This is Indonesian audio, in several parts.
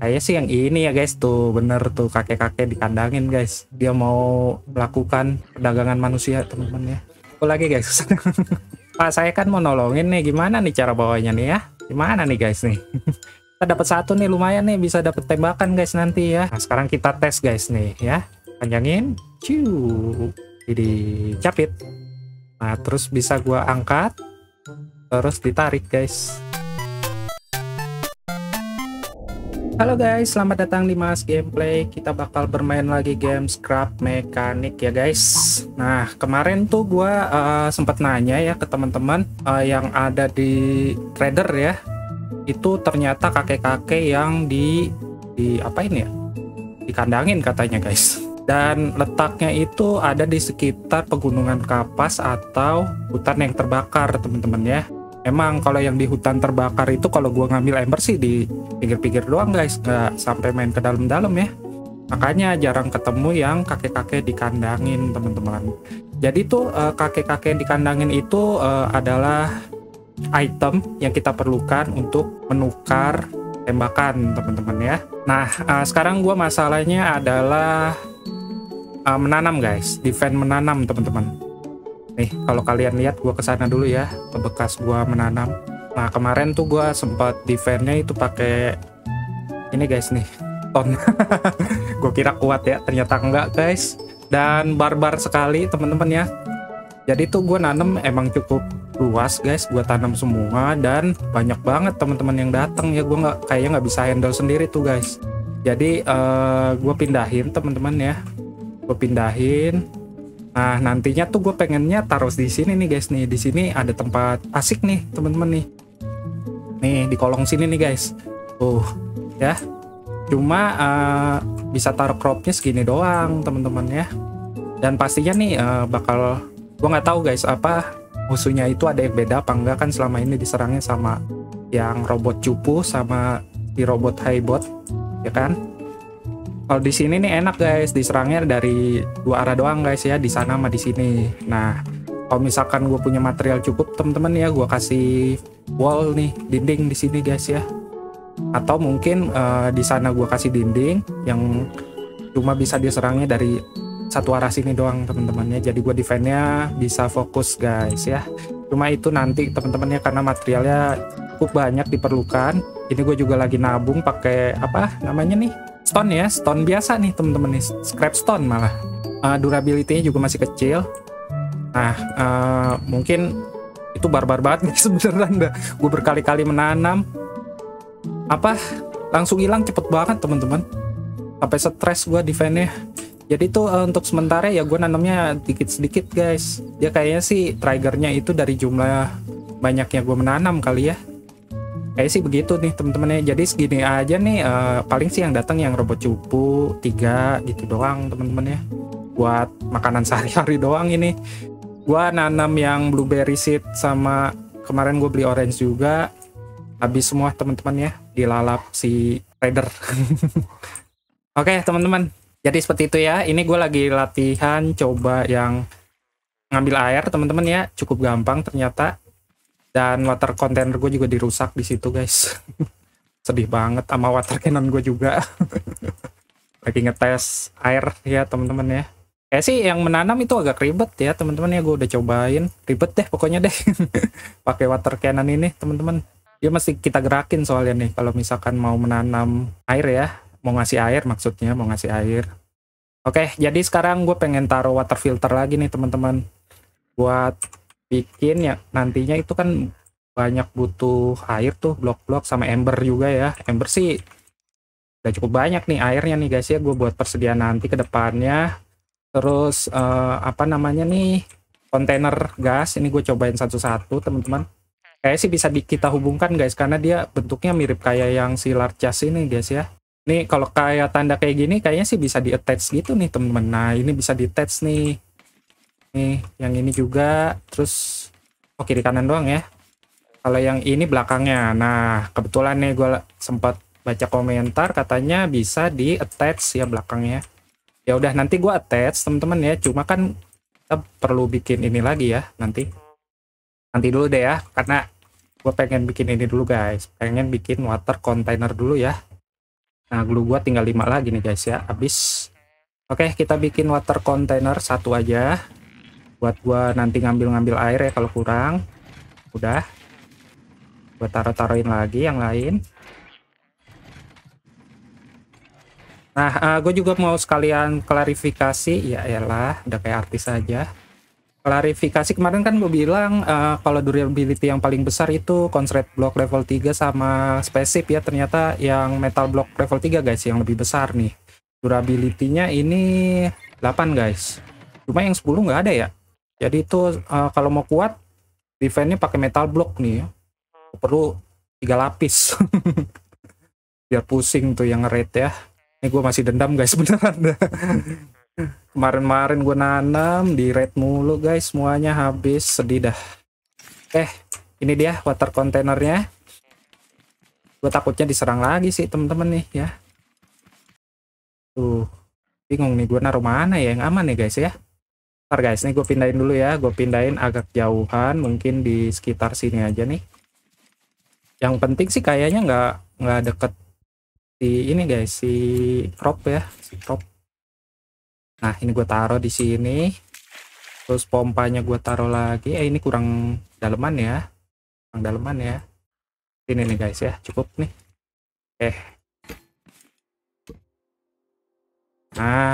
Kayaknya sih yang ini ya guys tuh bener tuh kakek-kakek dikandangin guys. Dia mau melakukan perdagangan manusia teman-teman ya. Aku lagi guys. Pak saya kan mau nolongin nih gimana nih cara bawanya nih ya? Gimana nih guys nih? kita dapat satu nih lumayan nih bisa dapat tembakan guys nanti ya. Nah, sekarang kita tes guys nih ya. Panjangin. Ciu. Jadi capit. Nah, terus bisa gua angkat terus ditarik guys. Halo guys, selamat datang di Mas Gameplay. Kita bakal bermain lagi game Scrap Mechanic ya guys. Nah, kemarin tuh gue uh, sempat nanya ya ke teman-teman uh, yang ada di trader ya. Itu ternyata kakek-kakek yang di di ini ya? Dikandangin katanya guys. Dan letaknya itu ada di sekitar pegunungan kapas atau hutan yang terbakar, teman-teman ya emang kalau yang di hutan terbakar itu kalau gua ngambil ember sih di pinggir-pinggir doang guys nggak sampai main ke dalam-dalam ya makanya jarang ketemu yang kakek-kakek dikandangin teman-teman jadi tuh eh, kakek-kakek dikandangin itu eh, adalah item yang kita perlukan untuk menukar tembakan teman-teman ya nah eh, sekarang gua masalahnya adalah menanam guys defense menanam teman-teman nih kalau kalian lihat gue kesana dulu ya ke bekas gue menanam nah kemarin tuh gue sempat nya itu pakai ini guys nih ton gue kira kuat ya ternyata enggak guys dan barbar sekali teman-teman ya jadi tuh gue nanem emang cukup luas guys gue tanam semua dan banyak banget teman-teman yang datang ya gue nggak kayaknya nggak bisa handle sendiri tuh guys jadi uh, eh, gue pindahin teman-teman ya gue pindahin Nah, nantinya tuh gue pengennya taruh di sini nih guys nih. Di sini ada tempat asik nih, temen-temen nih. Nih, di kolong sini nih guys. Tuh, ya. Cuma uh, bisa taruh cropnya segini doang, temen-temen ya. Dan pastinya nih uh, bakal gue nggak tahu guys apa musuhnya itu ada yang beda apa enggak kan selama ini diserangnya sama yang robot cupu sama si robot highbot ya kan kalau di sini nih enak guys, diserangnya dari dua arah doang guys ya, di sana sama di sini. Nah, kalau misalkan gue punya material cukup temen-temen ya gue kasih wall nih dinding di sini guys ya atau mungkin uh, di sana gue kasih dinding yang cuma bisa diserangnya dari satu arah sini doang temen-temennya. jadi gue defendnya bisa fokus guys ya cuma itu nanti temen-temennya karena materialnya cukup banyak diperlukan ini gue juga lagi nabung pakai apa namanya nih stone ya, stone biasa nih temen-temen nih, scrap stone malah. Uh, durability-nya juga masih kecil. Nah, uh, mungkin itu barbar banget nih sebenarnya. Gue berkali-kali menanam apa langsung hilang cepet banget temen-temen. Sampai stres gue defense-nya. Jadi tuh uh, untuk sementara ya gue nanamnya dikit-sedikit guys. Dia ya kayaknya sih triggernya itu dari jumlah banyaknya gue menanam kali ya kayak sih begitu nih teman-temannya jadi segini aja nih uh, paling sih yang datang yang robot cupu tiga gitu doang teman-teman ya buat makanan sehari-hari doang ini gua nanam yang blueberry seed sama kemarin gue beli orange juga habis semua teman-teman ya dilalap si trader oke okay, teman-teman jadi seperti itu ya ini gue lagi latihan coba yang ngambil air teman-teman ya cukup gampang ternyata dan water container gue juga dirusak di situ guys sedih banget sama water cannon gue juga lagi ngetes air ya teman-teman ya kayak sih yang menanam itu agak ribet ya teman-teman ya gue udah cobain ribet deh pokoknya deh pakai water cannon ini teman-teman dia mesti kita gerakin soalnya nih kalau misalkan mau menanam air ya mau ngasih air maksudnya mau ngasih air oke jadi sekarang gue pengen taruh water filter lagi nih teman-teman buat bikin ya nantinya itu kan banyak butuh air tuh blok-blok sama ember juga ya ember sih udah cukup banyak nih airnya nih guys ya gue buat persediaan nanti ke depannya terus eh, apa namanya nih kontainer gas ini gue cobain satu-satu teman-teman kayak sih bisa di, kita hubungkan guys karena dia bentuknya mirip kayak yang si larcas ini guys ya nih kalau kayak tanda kayak gini kayaknya sih bisa di attach gitu nih teman-teman nah ini bisa di attach nih nih yang ini juga terus oh kiri kanan doang ya kalau yang ini belakangnya nah kebetulan nih gue sempat baca komentar katanya bisa di attach ya belakangnya ya udah nanti gue attach temen-temen ya cuma kan kita perlu bikin ini lagi ya nanti nanti dulu deh ya karena gue pengen bikin ini dulu guys pengen bikin water container dulu ya nah glue gue tinggal lima lagi nih guys ya abis Oke, kita bikin water container satu aja buat gua nanti ngambil-ngambil air ya kalau kurang udah gua taruh-taruhin lagi yang lain nah uh, eh, gue juga mau sekalian klarifikasi ya elah udah kayak artis aja klarifikasi kemarin kan gue bilang uh, eh, kalau durability yang paling besar itu concrete block level 3 sama spesif ya ternyata yang metal block level 3 guys yang lebih besar nih durability-nya ini 8 guys cuma yang 10 nggak ada ya jadi itu uh, kalau mau kuat defense-nya pakai metal block nih ya. Perlu tiga lapis. Biar pusing tuh yang red ya. Ini gue masih dendam guys beneran deh Kemarin-kemarin gue nanam di red mulu guys semuanya habis sedih dah. Eh ini dia water kontainernya. Gue takutnya diserang lagi sih temen-temen nih ya. Tuh bingung nih gue naruh mana ya yang aman nih ya, guys ya. Ntar guys, nih gue pindahin dulu ya. Gue pindahin agak jauhan, mungkin di sekitar sini aja nih. Yang penting sih kayaknya nggak nggak deket si ini guys, si crop ya, si crop. Nah ini gue taruh di sini. Terus pompanya gue taruh lagi. Eh ini kurang daleman ya, kurang daleman ya. Ini nih guys ya, cukup nih. Eh. Nah,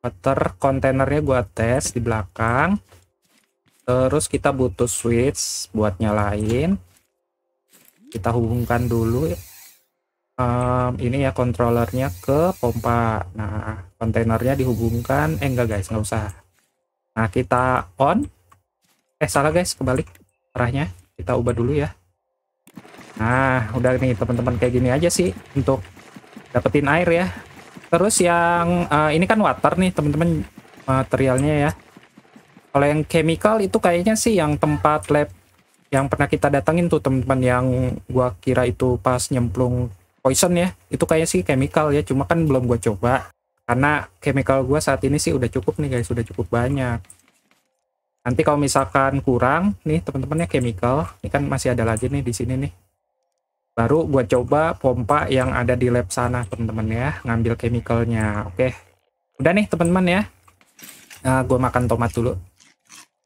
water kontainernya gua tes di belakang terus kita butuh switch buat nyalain kita hubungkan dulu um, ini ya kontrolernya ke pompa nah kontainernya dihubungkan eh enggak guys nggak usah nah kita on eh salah guys kebalik arahnya kita ubah dulu ya nah udah nih teman-teman kayak gini aja sih untuk dapetin air ya Terus yang uh, ini kan water nih teman-teman materialnya ya. Kalau yang chemical itu kayaknya sih yang tempat lab yang pernah kita datangin tuh teman-teman yang gua kira itu pas nyemplung poison ya. Itu kayaknya sih chemical ya, cuma kan belum gua coba. Karena chemical gua saat ini sih udah cukup nih guys, udah cukup banyak. Nanti kalau misalkan kurang nih teman-temannya chemical, ini kan masih ada lagi nih di sini nih baru gue coba pompa yang ada di lab sana teman-teman ya ngambil chemicalnya oke udah nih teman-teman ya nah, gue makan tomat dulu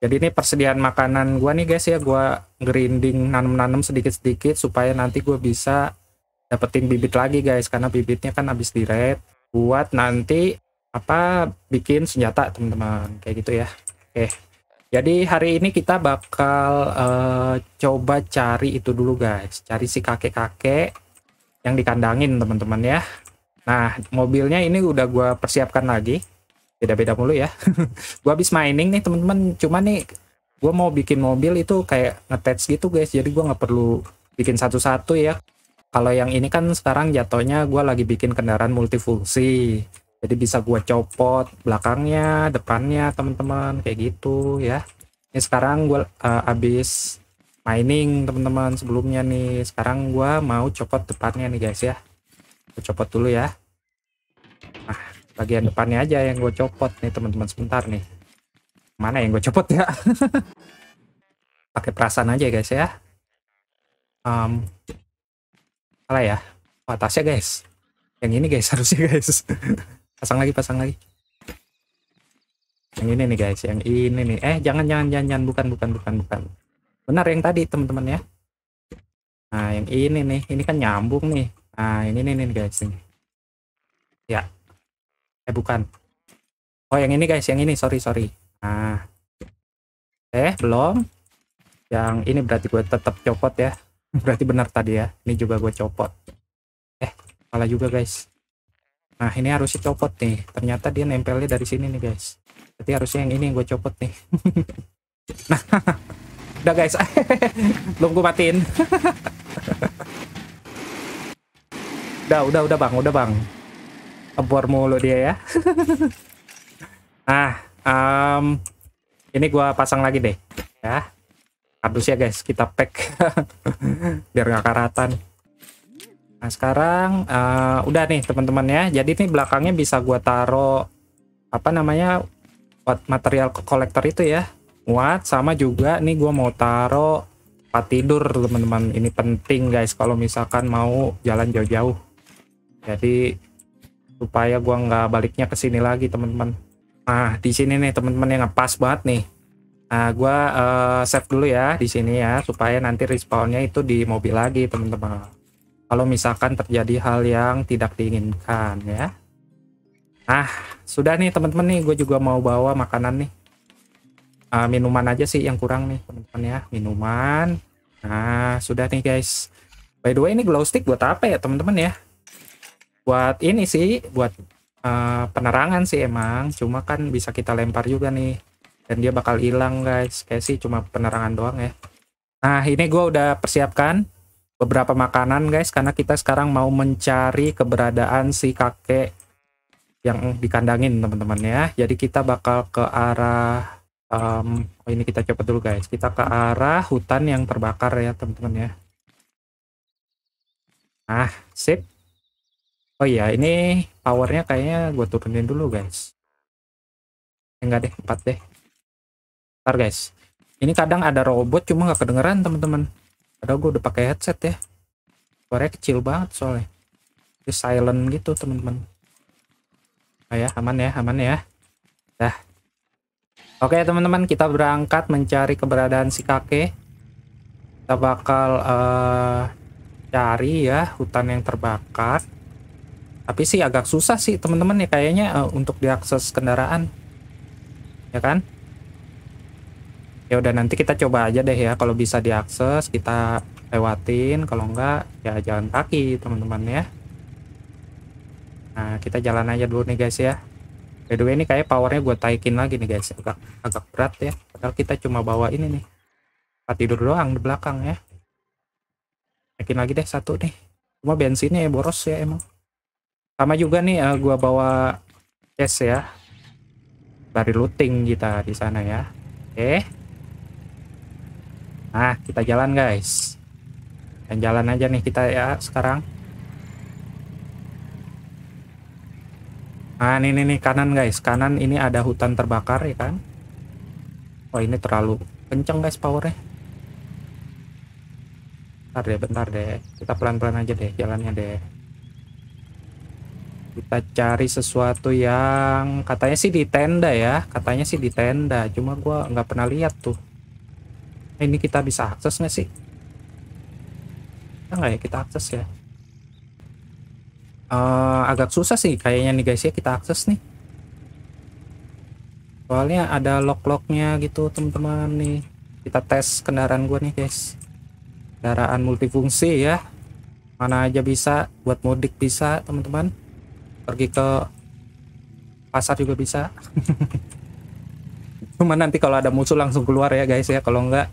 jadi ini persediaan makanan gue nih guys ya gue grinding nanam-nanam sedikit-sedikit supaya nanti gue bisa dapetin bibit lagi guys karena bibitnya kan habis di red buat nanti apa bikin senjata teman-teman kayak gitu ya oke jadi hari ini kita bakal uh, coba cari itu dulu guys, cari si kakek-kakek yang dikandangin teman-teman ya. Nah mobilnya ini udah gue persiapkan lagi, beda-beda mulu ya. gue habis mining nih teman-teman, cuma nih gue mau bikin mobil itu kayak ngetes gitu guys, jadi gue nggak perlu bikin satu-satu ya. Kalau yang ini kan sekarang jatuhnya gue lagi bikin kendaraan multifungsi jadi bisa gue copot belakangnya depannya teman-teman kayak gitu ya ini sekarang gue uh, abis mining teman-teman sebelumnya nih sekarang gue mau copot depannya nih guys ya gue copot dulu ya nah bagian depannya aja yang gue copot nih teman-teman sebentar nih mana yang gue copot ya pakai perasaan aja guys ya um, salah ya oh, atasnya guys yang ini guys harusnya guys pasang lagi pasang lagi yang ini nih guys yang ini nih eh jangan jangan jangan, jangan. bukan bukan bukan bukan benar yang tadi teman-teman ya nah yang ini nih ini kan nyambung nih nah ini nih, nih guys ini ya eh bukan oh yang ini guys yang ini sorry sorry nah eh belum yang ini berarti gue tetap copot ya berarti benar tadi ya ini juga gue copot eh salah juga guys Nah ini harus dicopot nih. Ternyata dia nempelnya dari sini nih guys. jadi harusnya yang ini yang gue copot nih. nah udah guys. Belum gue matiin. udah udah udah bang udah bang. Abor mulu dia ya. nah um, ini gue pasang lagi deh ya. ya guys kita pack biar nggak karatan. Nah sekarang uh, udah nih teman-teman ya. Jadi ini belakangnya bisa gua taruh apa namanya buat material kolektor itu ya. Muat sama juga nih gua mau taruh tempat tidur teman-teman. Ini penting guys kalau misalkan mau jalan jauh-jauh. Jadi supaya gua nggak baliknya ke sini lagi teman-teman. Nah di sini nih teman-teman yang ngepas banget nih. Nah, gua uh, save dulu ya di sini ya supaya nanti respawnnya itu di mobil lagi, teman-teman kalau misalkan terjadi hal yang tidak diinginkan ya. Nah, sudah nih teman-teman nih, gue juga mau bawa makanan nih. Uh, minuman aja sih yang kurang nih teman-teman ya, minuman. Nah, sudah nih guys. By the way ini glow stick buat apa ya teman-teman ya? Buat ini sih, buat uh, penerangan sih emang. Cuma kan bisa kita lempar juga nih. Dan dia bakal hilang guys. Kayak sih cuma penerangan doang ya. Nah, ini gue udah persiapkan beberapa makanan guys karena kita sekarang mau mencari keberadaan si kakek yang dikandangin teman-teman ya jadi kita bakal ke arah um, oh ini kita coba dulu guys kita ke arah hutan yang terbakar ya teman-teman ya nah sip oh iya ini powernya kayaknya gue turunin dulu guys eh, enggak deh empat deh ntar guys ini kadang ada robot cuma nggak kedengeran teman-teman padahal gue udah pakai headset ya suaranya kecil banget soalnya Dia silent gitu teman-teman oh ya aman ya aman ya dah oke teman-teman kita berangkat mencari keberadaan si kakek kita bakal uh, cari ya hutan yang terbakar tapi sih agak susah sih teman-teman ya kayaknya uh, untuk diakses kendaraan ya kan ya udah nanti kita coba aja deh ya kalau bisa diakses kita lewatin kalau enggak ya jalan kaki teman-teman ya nah kita jalan aja dulu nih guys ya by the way ini kayak powernya gue taikin lagi nih guys agak, agak berat ya padahal kita cuma bawa ini nih tempat tidur doang di belakang ya taikin lagi deh satu nih cuma bensinnya ya boros ya emang sama juga nih uh, eh, gue bawa cash ya dari looting kita di sana ya oke okay. Nah, kita jalan guys. Dan jalan aja nih kita ya sekarang. Nah, ini nih, kanan guys. Kanan ini ada hutan terbakar ya kan. Oh, ini terlalu kenceng guys powernya. Bentar deh, bentar deh. Kita pelan-pelan aja deh jalannya deh. Kita cari sesuatu yang katanya sih di tenda ya. Katanya sih di tenda. Cuma gue nggak pernah lihat tuh. Eh, ini kita bisa akses nggak sih nggak ya kita akses ya uh, agak susah sih kayaknya nih guys ya kita akses nih soalnya ada lock-locknya gitu teman-teman nih kita tes kendaraan gue nih guys kendaraan multifungsi ya mana aja bisa buat mudik bisa teman-teman pergi ke pasar juga bisa cuman nanti kalau ada musuh langsung keluar ya guys ya kalau enggak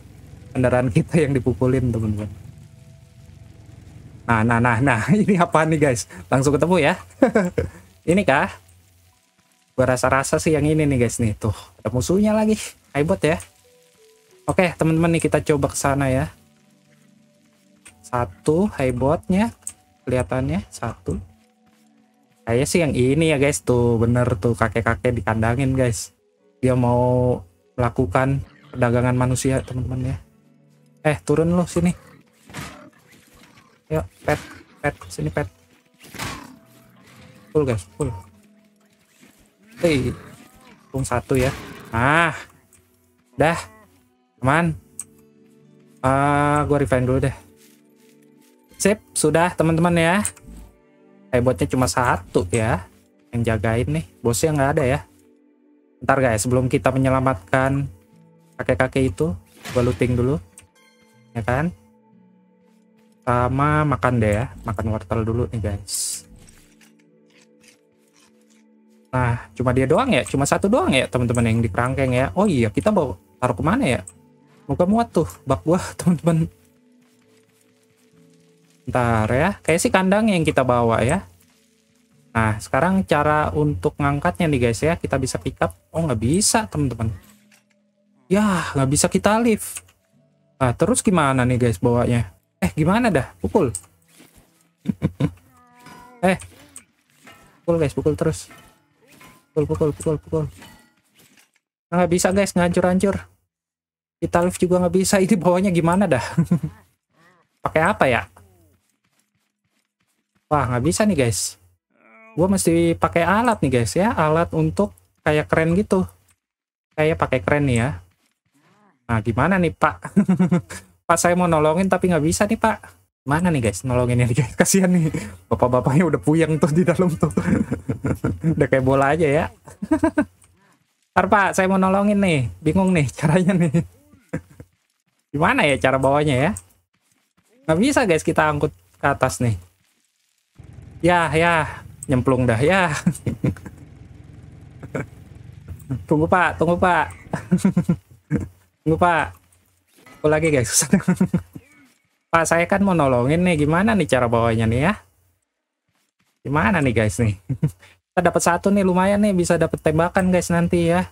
kendaraan kita yang dipukulin teman-teman nah nah nah nah ini apa nih guys langsung ketemu ya ini kah gua rasa-rasa sih yang ini nih guys nih tuh ada musuhnya lagi ibot ya oke teman-teman nih kita coba ke sana ya satu highbotnya kelihatannya satu Kayak sih yang ini ya guys tuh bener tuh kakek-kakek dikandangin guys dia mau melakukan perdagangan manusia teman-teman ya eh turun lu sini yuk pet pet sini pet full guys full hei pun satu ya ah dah teman uh, ah, gua refine dulu deh sip sudah teman-teman ya hebatnya cuma satu ya yang jagain nih bosnya nggak ada ya ntar guys sebelum kita menyelamatkan kakek-kakek itu gua looting dulu ya kan sama makan deh ya makan wortel dulu nih guys nah cuma dia doang ya cuma satu doang ya teman-teman yang di kerangkeng ya oh iya kita mau taruh kemana ya muka muat tuh bak gua teman-teman ntar ya kayak si kandang yang kita bawa ya nah sekarang cara untuk ngangkatnya nih guys ya kita bisa pick up oh nggak bisa teman-teman ya nggak bisa kita lift Nah, terus gimana nih guys bawanya? Eh, gimana dah? Pukul. eh. Pukul guys, pukul terus. Pukul, pukul, pukul, pukul. Gak bisa guys, ngancur-ancur. Kita lift juga nggak bisa. Ini bawahnya gimana dah? Pakai apa ya? Wah, nggak bisa nih guys. Gue mesti pakai alat nih guys ya. Alat untuk kayak keren gitu. Kayak pakai keren nih ya. Nah, gimana nih Pak? Pak saya mau nolongin tapi nggak bisa nih Pak. Mana nih guys, nolongin ini guys. Kasihan nih. Bapak-bapaknya udah puyeng tuh di dalam tuh. udah kayak bola aja ya. Ntar Pak, saya mau nolongin nih. Bingung nih caranya nih. Gimana ya cara bawanya ya? Nggak bisa guys kita angkut ke atas nih. Ya, ya. Nyemplung dah ya. tunggu Pak, tunggu Pak. Tunggu pak. Aku lagi guys. pak saya kan mau nolongin nih. Gimana nih cara bawanya nih ya? Gimana nih guys nih? kita dapat satu nih lumayan nih bisa dapat tembakan guys nanti ya.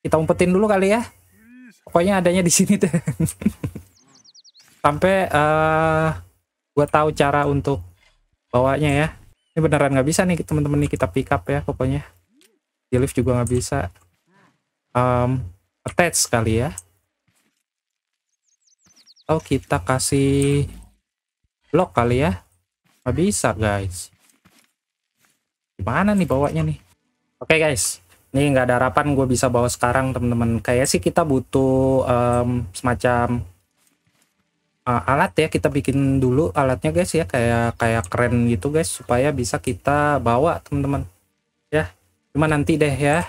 Kita umpetin dulu kali ya. Pokoknya adanya di sini deh. Sampai uh, gua tahu cara untuk bawanya ya. Ini beneran nggak bisa nih teman-teman nih kita pick up ya pokoknya. Di lift juga nggak bisa. Um, attach kali ya atau oh, kita kasih blok kali ya nggak bisa guys gimana nih bawanya nih oke okay, guys ini nggak ada harapan gue bisa bawa sekarang teman-teman kayak sih kita butuh um, semacam uh, alat ya kita bikin dulu alatnya guys ya kayak kayak keren gitu guys supaya bisa kita bawa teman-teman ya cuma nanti deh ya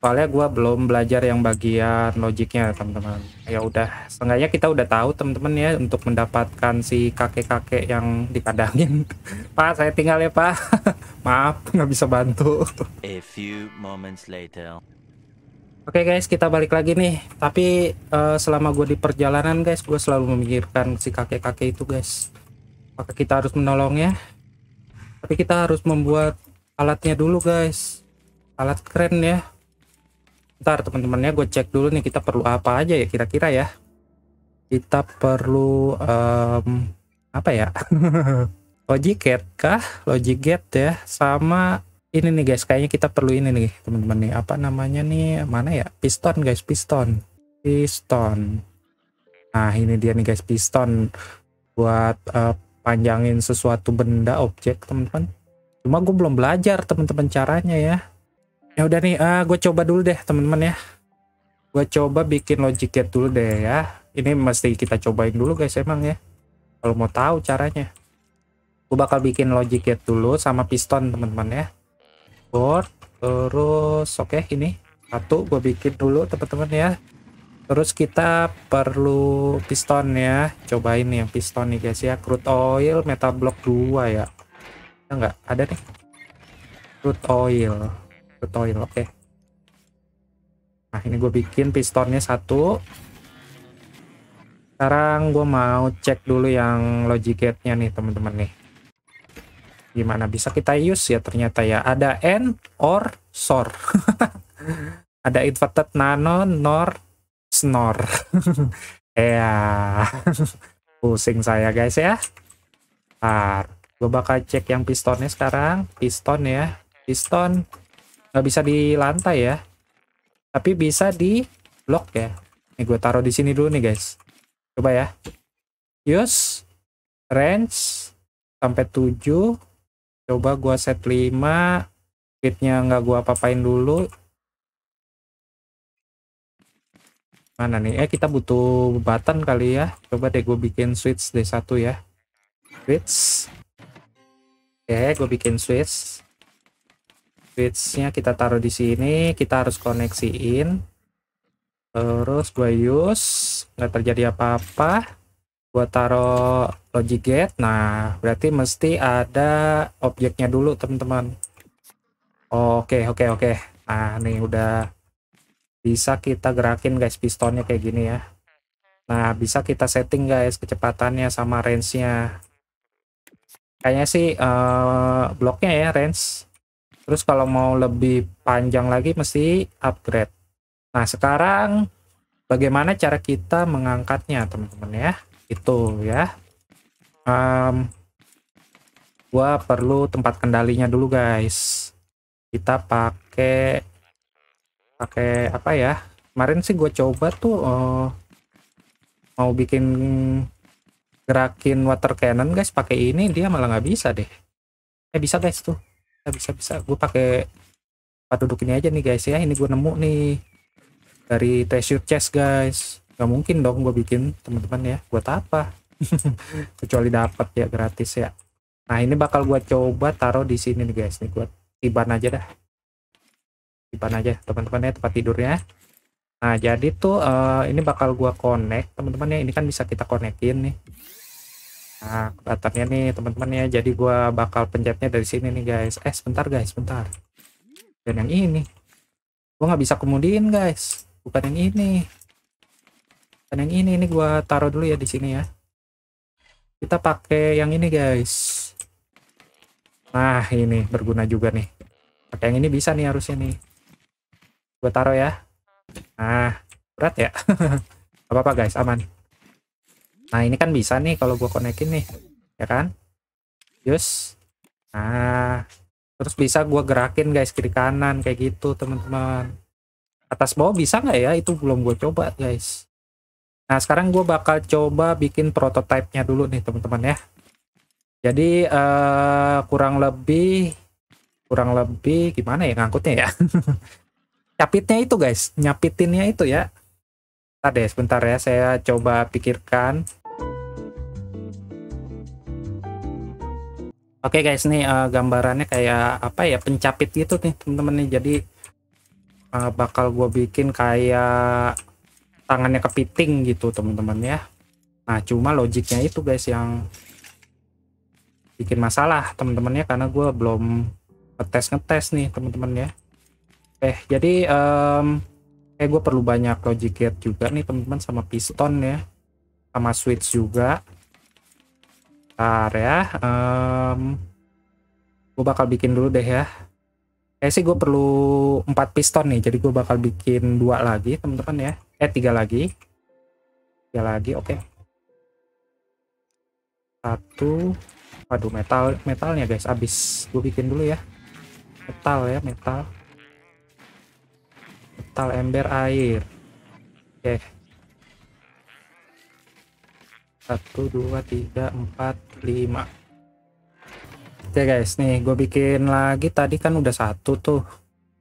soalnya gue belum belajar yang bagian logiknya teman-teman ya udah seenggaknya kita udah tahu teman-teman ya untuk mendapatkan si kakek-kakek yang dikadangin pak saya tinggal ya pak maaf nggak bisa bantu a few moments later Oke okay guys, kita balik lagi nih. Tapi uh, selama gue di perjalanan guys, gue selalu memikirkan si kakek-kakek itu guys. Maka kita harus menolongnya. Tapi kita harus membuat alatnya dulu guys. Alat keren ya ntar teman-temannya gue cek dulu nih kita perlu apa aja ya kira-kira ya kita perlu um, apa ya gate kah gate ya sama ini nih guys kayaknya kita perlu ini nih teman-teman nih apa namanya nih mana ya piston guys piston piston nah ini dia nih guys piston buat uh, panjangin sesuatu benda objek teman-teman cuma gue belum belajar teman-teman caranya ya ya udah nih uh, eh, gue coba dulu deh teman-teman ya gue coba bikin logic gate dulu deh ya ini mesti kita cobain dulu guys emang ya kalau mau tahu caranya gue bakal bikin logic gate dulu sama piston teman-teman ya board terus oke okay, ini satu gue bikin dulu teman-teman ya terus kita perlu piston ya cobain nih yang piston nih guys ya crude oil metal block 2 ya enggak ada nih crude oil ke toil oke okay. nah ini gue bikin pistonnya satu sekarang gue mau cek dulu yang logicate nya nih temen-temen nih gimana bisa kita use ya ternyata ya ada n or sor ada inverted nano nor snor ya pusing saya guys ya ntar gue bakal cek yang pistonnya sekarang piston ya piston nggak bisa di lantai ya tapi bisa di blok ya ini gue taruh di sini dulu nih guys coba ya use range sampai 7 coba gua set 5 speednya nggak gua apa-apain dulu mana nih eh kita butuh button kali ya coba deh gue bikin switch D1 ya switch oke gue bikin switch switchnya kita taruh di sini kita harus koneksiin terus gue use nggak terjadi apa-apa gue taruh logic gate nah berarti mesti ada objeknya dulu teman-teman oke oke oke nah ini udah bisa kita gerakin guys pistonnya kayak gini ya nah bisa kita setting guys kecepatannya sama range nya kayaknya sih uh, bloknya ya range Terus kalau mau lebih panjang lagi mesti upgrade. Nah, sekarang bagaimana cara kita mengangkatnya, teman-teman ya? Itu ya. Um, gua perlu tempat kendalinya dulu, guys. Kita pakai pakai apa ya? Kemarin sih gua coba tuh uh, mau bikin gerakin water cannon, guys, pakai ini dia malah nggak bisa deh. Eh bisa guys tuh bisa bisa gue pakai tempat duduknya aja nih guys ya ini gue nemu nih dari treasure chest guys nggak mungkin dong gue bikin teman-teman ya buat apa kecuali dapat ya gratis ya nah ini bakal gue coba taruh di sini nih guys nih gue iban aja dah iban aja teman-teman ya tempat tidurnya nah jadi tuh uh, ini bakal gue connect teman-teman ya ini kan bisa kita konekin nih Nah, kelihatannya nih teman-teman ya. Jadi gua bakal pencetnya dari sini nih, guys. Eh, sebentar guys, sebentar. Dan yang ini. Gua nggak bisa kemudian guys. Bukan yang ini. Dan yang ini. Ini gua taruh dulu ya di sini ya. Kita pakai yang ini, guys. Nah, ini berguna juga nih. Pakai yang ini bisa nih harusnya nih. Gua taruh ya. Nah, berat ya. apa-apa guys, aman. Nah, ini kan bisa nih kalau gua konekin nih. Ya kan? yes, Nah, terus bisa gua gerakin guys kiri kanan kayak gitu, teman-teman. Atas bawah bisa nggak ya? Itu belum gue coba, guys. Nah, sekarang gue bakal coba bikin prototipenya dulu nih, teman-teman ya. Jadi, uh, kurang lebih kurang lebih gimana ya ngangkutnya ya capitnya itu guys nyapitinnya itu ya Tadi sebentar ya saya coba pikirkan Oke okay guys nih uh, gambarannya kayak apa ya pencapit gitu nih teman-teman nih jadi uh, bakal gue bikin kayak tangannya kepiting gitu teman-teman ya nah cuma logiknya itu guys yang bikin masalah teman-teman ya karena gue belum ngetes ngetes nih teman-teman ya eh jadi um, eh gue perlu banyak logic gate juga nih teman-teman sama piston ya sama switch juga Bentar ya. Um, gue bakal bikin dulu deh ya. Kayaknya sih gue perlu 4 piston nih. Jadi gue bakal bikin dua lagi teman-teman ya. Eh tiga lagi. Tiga lagi oke. Okay. Satu. Waduh metal metalnya guys abis Gue bikin dulu ya. Metal ya metal. Metal ember air. Oke. Okay satu dua tiga empat lima oke guys nih gue bikin lagi tadi kan udah satu tuh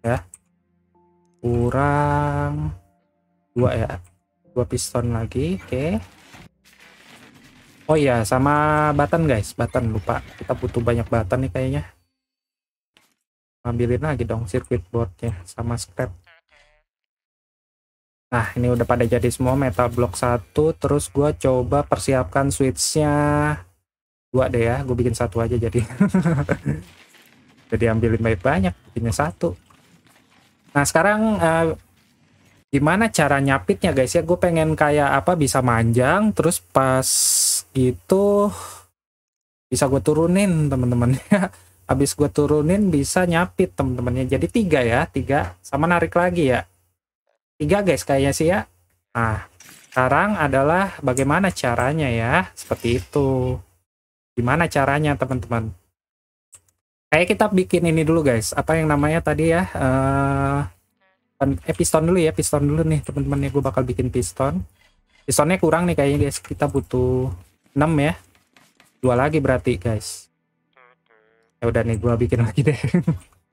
ya kurang dua ya dua piston lagi oke oh iya sama button guys button lupa kita butuh banyak button nih kayaknya ambilin lagi dong circuit boardnya sama scrap Nah ini udah pada jadi semua metal block satu terus gue coba persiapkan switchnya dua deh ya gue bikin satu aja jadi jadi ambilin banyak-banyak bikinnya satu nah sekarang uh, gimana cara nyapitnya guys ya gue pengen kayak apa bisa manjang terus pas gitu bisa gue turunin temen-temen ya habis gue turunin bisa nyapit temen-temennya jadi tiga ya tiga sama narik lagi ya tiga guys kayaknya sih ya nah sekarang adalah bagaimana caranya ya seperti itu gimana caranya teman-teman kayak kita bikin ini dulu guys apa yang namanya tadi ya uh, eh piston dulu ya piston dulu nih teman-teman nih gue bakal bikin piston pistonnya kurang nih kayaknya guys kita butuh 6 ya dua lagi berarti guys ya udah nih gue bikin lagi deh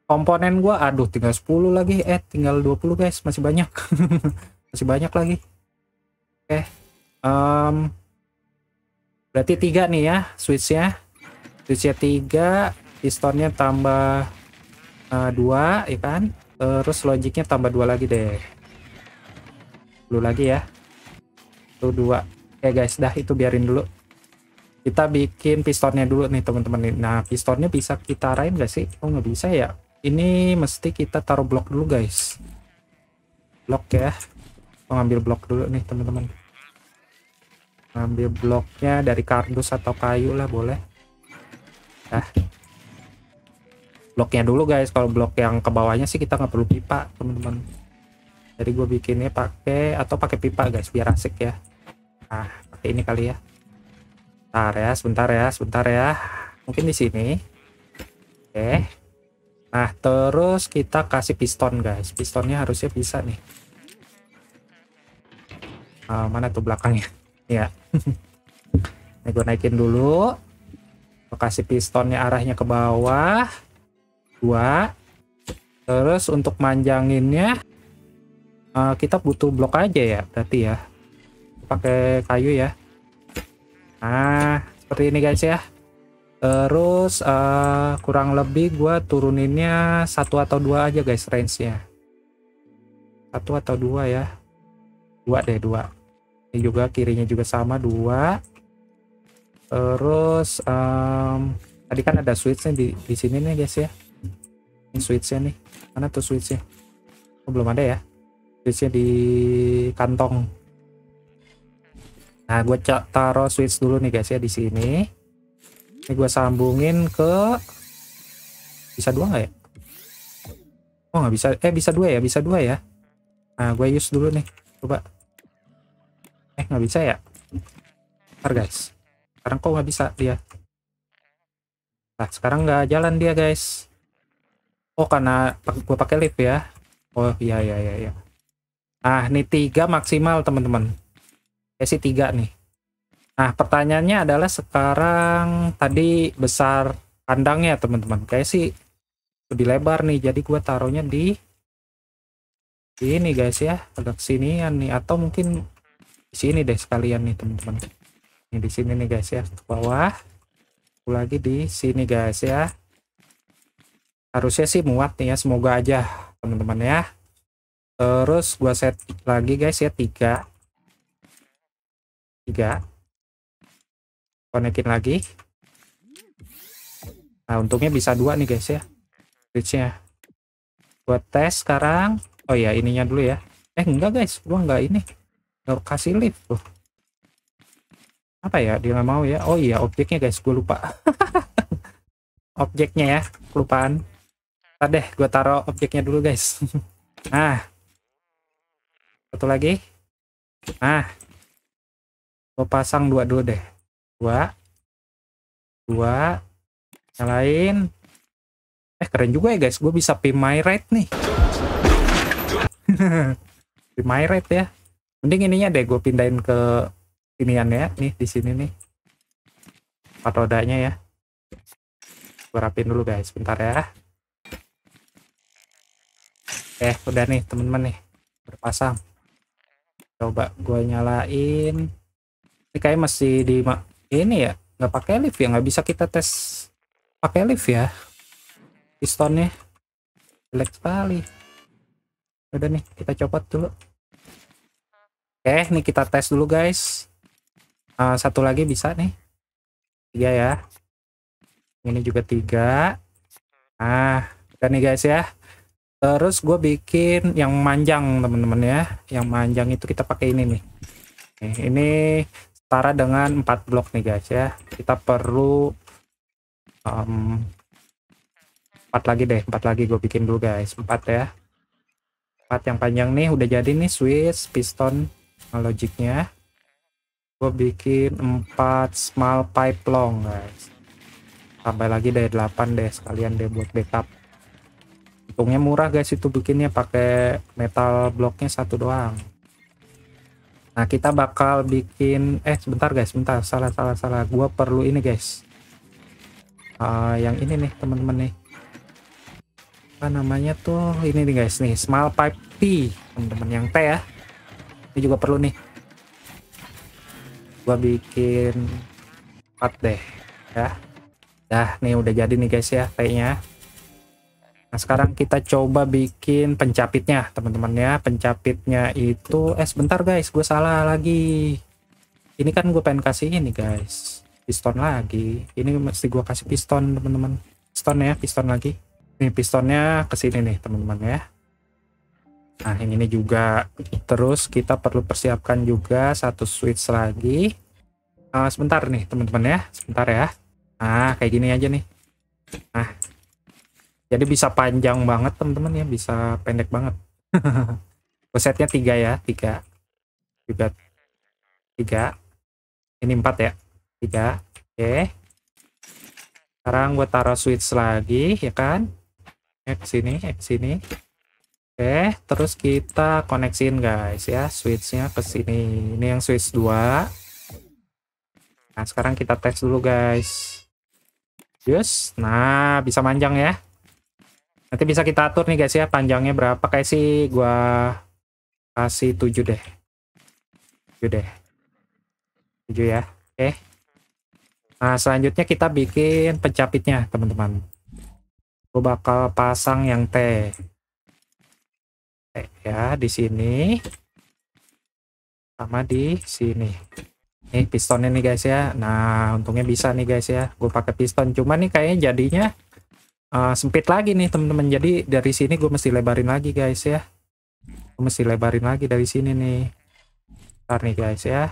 komponen gua aduh tinggal 10 lagi eh tinggal 20 guys masih banyak masih banyak lagi oke okay. um, berarti tiga nih ya switchnya switchnya tiga pistonnya tambah uh, dua ya kan? terus logiknya tambah dua lagi deh dulu lagi ya tuh dua ya guys dah itu biarin dulu kita bikin pistonnya dulu nih teman-teman nah pistonnya bisa kita arahin gak sih oh nggak bisa ya ini mesti kita taruh blok dulu guys blok ya mengambil blok dulu nih teman-teman ambil bloknya dari kardus atau kayu lah boleh nah bloknya dulu guys kalau blok yang ke bawahnya sih kita nggak perlu pipa teman-teman jadi gue bikinnya pakai atau pakai pipa guys biar asik ya nah pakai ini kali ya ntar ya sebentar ya sebentar ya mungkin di sini oke okay. Nah, terus kita kasih piston, guys. Pistonnya harusnya bisa nih. Uh, mana tuh belakangnya? ya. Ini gue naikin dulu. kasih pistonnya arahnya ke bawah. Dua. Terus untuk manjanginnya, uh, kita butuh blok aja ya, berarti ya. Pakai kayu ya. Nah, seperti ini guys ya. Terus uh, kurang lebih gue turuninnya satu atau dua aja guys range-nya. Satu atau dua ya. Dua deh dua. Ini juga kirinya juga sama dua. Terus um, tadi kan ada switchnya di di sini nih guys ya. Ini switchnya nih. Mana tuh switchnya? Oh, belum ada ya. Switchnya di kantong. Nah gue taruh switch dulu nih guys ya di sini ini gue sambungin ke bisa dua nggak ya oh nggak bisa eh bisa dua ya bisa dua ya nah gue use dulu nih coba eh nggak bisa ya ntar guys sekarang kok nggak bisa dia nah sekarang nggak jalan dia guys oh karena gue pakai lift ya oh iya, iya iya iya, nah ini tiga maksimal teman-teman eh, sih tiga nih Nah, pertanyaannya adalah sekarang tadi besar kandangnya teman-teman. Kayak sih lebih lebar nih. Jadi gua taruhnya di ini guys ya, agak sinian nih atau mungkin di sini deh sekalian nih teman-teman. Ini di sini nih guys ya, ke bawah. lagi di sini guys ya. Harusnya sih muat nih ya, semoga aja teman-teman ya. Terus gua set lagi guys ya 3. 3 konekin lagi nah untungnya bisa dua nih guys ya switchnya buat tes sekarang oh ya ininya dulu ya eh enggak guys gua enggak ini enggak kasih lift tuh apa ya dia nggak mau ya oh iya objeknya guys gue lupa objeknya ya kelupaan Tadeh, gue taruh objeknya dulu guys nah satu lagi nah gue pasang dua dulu deh dua dua nyalain eh keren juga ya guys gue bisa pin my rate nih pin my rate ya mending ininya deh gue pindahin ke inian ya nih di sini nih empat rodanya ya gue rapin dulu guys bentar ya eh udah nih temen-temen nih berpasang coba gue nyalain ini kayak masih di ini ya nggak pakai lift ya nggak bisa kita tes pakai lift ya pistonnya jelek sekali udah nih kita copot dulu oke nih kita tes dulu guys uh, satu lagi bisa nih tiga ya ini juga tiga ah udah nih guys ya terus gue bikin yang manjang temen-temen ya yang manjang itu kita pakai ini nih ini setara dengan 4 blok nih guys ya kita perlu um, 4 lagi deh 4 lagi gue bikin dulu guys 4 ya 4 yang panjang nih udah jadi nih switch piston logiknya gue bikin 4 small pipe long guys tambah lagi deh 8 deh sekalian deh buat backup untungnya murah guys itu bikinnya pakai metal bloknya satu doang Nah, kita bakal bikin eh sebentar guys, sebentar. Salah salah salah. Gua perlu ini, guys. Uh, yang ini nih, teman-teman nih. Apa namanya tuh? Ini nih, guys, nih. Small pipe T, teman-teman yang T ya. Ini juga perlu nih. Gua bikin 4 deh, ya. Dah, nih udah jadi nih, guys ya, T-nya. Nah, sekarang kita coba bikin pencapitnya, teman-teman ya. Pencapitnya itu eh sebentar guys, gue salah lagi. Ini kan gue pengen kasih ini guys. Piston lagi. Ini mesti gue kasih piston, teman-teman. Piston ya, piston lagi. ini pistonnya kesini nih, teman-teman ya. Nah, yang ini juga. Terus kita perlu persiapkan juga satu switch lagi. Uh, sebentar nih, teman-teman ya. Sebentar ya. Nah, kayak gini aja nih. Nah, jadi bisa panjang banget teman-teman ya bisa pendek banget setnya tiga ya tiga juga tiga ini empat ya tiga oke sekarang gue taruh switch lagi ya kan X sini X sini oke terus kita koneksin guys ya switchnya ke sini ini yang switch dua. nah sekarang kita tes dulu guys Yes, nah bisa panjang ya Nanti bisa kita atur nih guys ya panjangnya berapa. Kayak sih gua kasih 7 deh. 7 deh. 7 ya. Oke. Okay. Nah, selanjutnya kita bikin pencapitnya, teman-teman. Gue bakal pasang yang T. T ya, di sini. Sama di sini. Nih pistonnya nih guys ya. Nah, untungnya bisa nih guys ya. Gue pakai piston. Cuman nih kayaknya jadinya Eh, sempit lagi nih teman-teman jadi dari sini gue mesti lebarin lagi guys ya gue mesti lebarin lagi dari sini nih ntar nih guys ya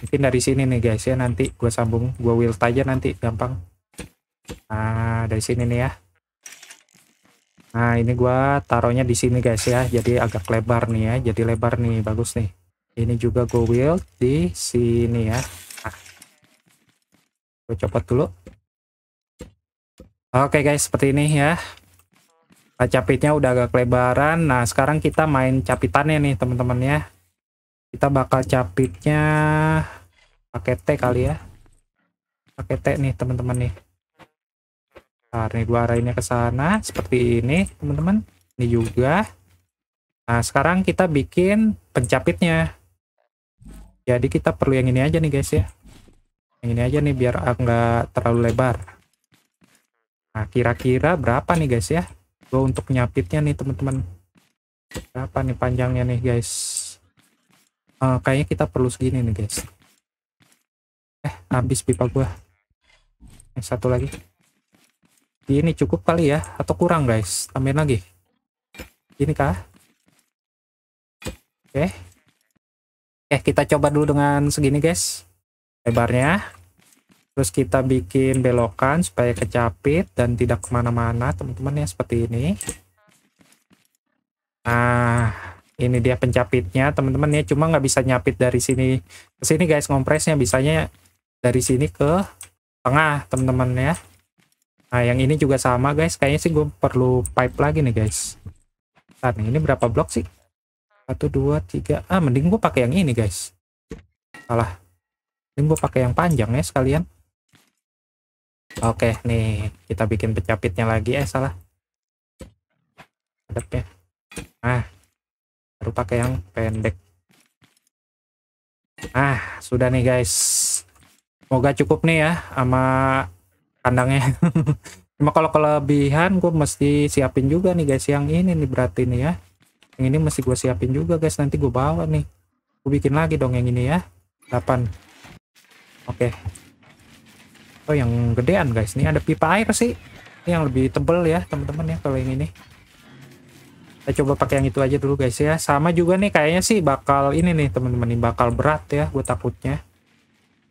mungkin dari sini nih guys ya nanti gue sambung gue wilt aja nanti gampang nah dari sini nih ya nah ini gue taruhnya di sini guys ya jadi agak lebar nih ya jadi lebar nih bagus nih ini juga gue wilt di sini ya nah, gue copot dulu Oke guys, seperti ini ya. Nah, capitnya udah agak lebaran. Nah, sekarang kita main capitannya nih, teman-teman ya. Kita bakal capitnya pakai T kali ya. Pakai T nih, teman-teman nih. Nah, ini gua arahinnya ke sana seperti ini, teman-teman. Ini juga. Nah, sekarang kita bikin pencapitnya. Jadi kita perlu yang ini aja nih, guys ya. Yang ini aja nih biar nggak terlalu lebar. Nah, kira-kira berapa nih guys ya? Gue untuk nyapitnya nih teman-teman. Berapa nih panjangnya nih guys? Uh, kayaknya kita perlu segini nih guys. Eh, habis pipa gue. Eh, satu lagi. Ini cukup kali ya? Atau kurang guys? Tambahin lagi. Ini kah? Oke. Okay. Eh, Oke, kita coba dulu dengan segini guys. Lebarnya terus kita bikin belokan supaya kecapit dan tidak kemana-mana teman-teman ya seperti ini nah ini dia pencapitnya teman-teman ya cuma nggak bisa nyapit dari sini ke sini guys kompresnya bisanya dari sini ke tengah teman-teman ya nah yang ini juga sama guys kayaknya sih gue perlu pipe lagi nih guys nah ini berapa blok sih satu dua tiga ah mending gue pakai yang ini guys salah mending gue pakai yang panjang ya sekalian Oke, nih kita bikin pecapitnya lagi. Eh, salah. ya. Ah, baru pakai yang pendek. Ah, sudah nih guys. Semoga cukup nih ya sama kandangnya. Cuma kalau kelebihan gue mesti siapin juga nih guys. Yang ini nih berarti nih ya. Yang ini mesti gue siapin juga guys. Nanti gue bawa nih. Gue bikin lagi dong yang ini ya. 8. Oke. Okay. Oh yang gedean guys, ini ada pipa air sih. Ini yang lebih tebel ya teman-teman ya kalau yang ini. Kita coba pakai yang itu aja dulu guys ya. Sama juga nih kayaknya sih bakal ini nih teman-teman nih bakal berat ya gue takutnya.